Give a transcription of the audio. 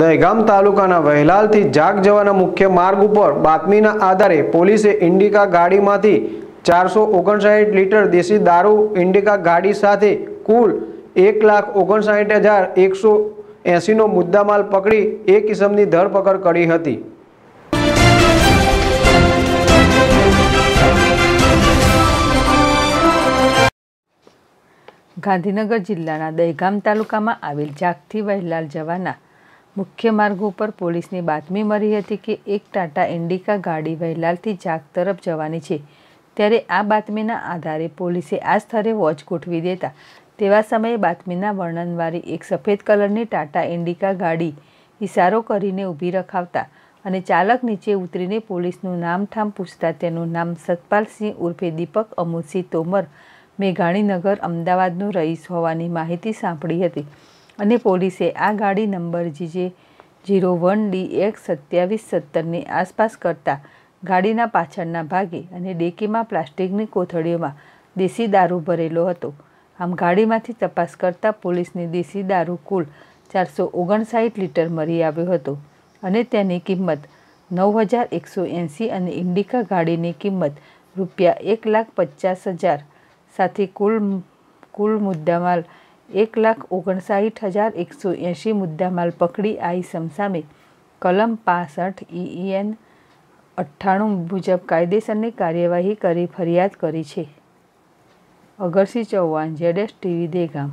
દહેગામ તાલુકાના વહેલાલથી જાગ જવાના મુખ્ય માર્ગ ઉપર બાતમીના આધારે પોલીસે ઇન્ડિકા ગાડીમાંથી ચારસો ઓગણસાઠ લીટર દેશી દારૂ ઇન્ડિકા ગાડી સાથે કુલ એક લાખ ઓગણસાઠ હજાર એકસો એંસીનો મુદ્દામાલ પકડી એ કિસમની ધરપકડ કરી હતી ગાંધીનગર જિલ્લાના દહેગામ તાલુકામાં આવેલ જાગથી વહેલાલ જવાના મુખ્ય માર્ગ ઉપર પોલીસને બાતમી મળી હતી કે એક ટાટા ઇન્ડિકા ગાડી વહેલાલથી જાગ તરફ જવાની છે ત્યારે આ બાતમીના આધારે પોલીસે આ સ્થળે વોચ ગોઠવી દેતા તેવા સમયે બાતમીના વર્ણનવાળી એક સફેદ કલરની ટાટા ઇન્ડિકા ગાડી ઇશારો કરીને ઊભી રખાવતા અને ચાલક નીચે ઉતરીને પોલીસનું નામઠામ પૂછતા તેનું નામ સતપાલસિંહ ઉર્ફે દીપક અમુસિંહ તોમર મેઘાણીનગર અમદાવાદનો રહીશ હોવાની માહિતી સાંભળી હતી અને પોલીસે આ ગાડી number GJ zero one D એક સત્યાવીસ સત્તરની આસપાસ કરતા ગાડીના પાછળના ભાગે અને ડેકીમાં પ્લાસ્ટિકની કોથળીઓમાં દેશી દારૂ ભરેલો હતો આમ ગાડીમાંથી તપાસ કરતાં પોલીસને દેશી દારૂ કુલ ચારસો ઓગણસાઠ લીટર મળી આવ્યો હતો અને તેની કિંમત નવ હજાર એકસો એંસી અને ઇન્ડિકા ગાડીની કિંમત રૂપિયા એક લાખ પચાસ હજાર સાથે કુલ કુલ મુદ્દામાલ એક લાખ ઓગણસાઠ હજાર એકસો એંશી મુદ્દામાલ પકડી આઈસમ સામે કલમ પાસઠ ઈઈએન અઠ્ઠાણું મુજબ કાયદેસરની કાર્યવાહી કરી ફરિયાદ કરી છે અગરસિંહ ચૌહાણ જેડેશ ટીવી દેગામ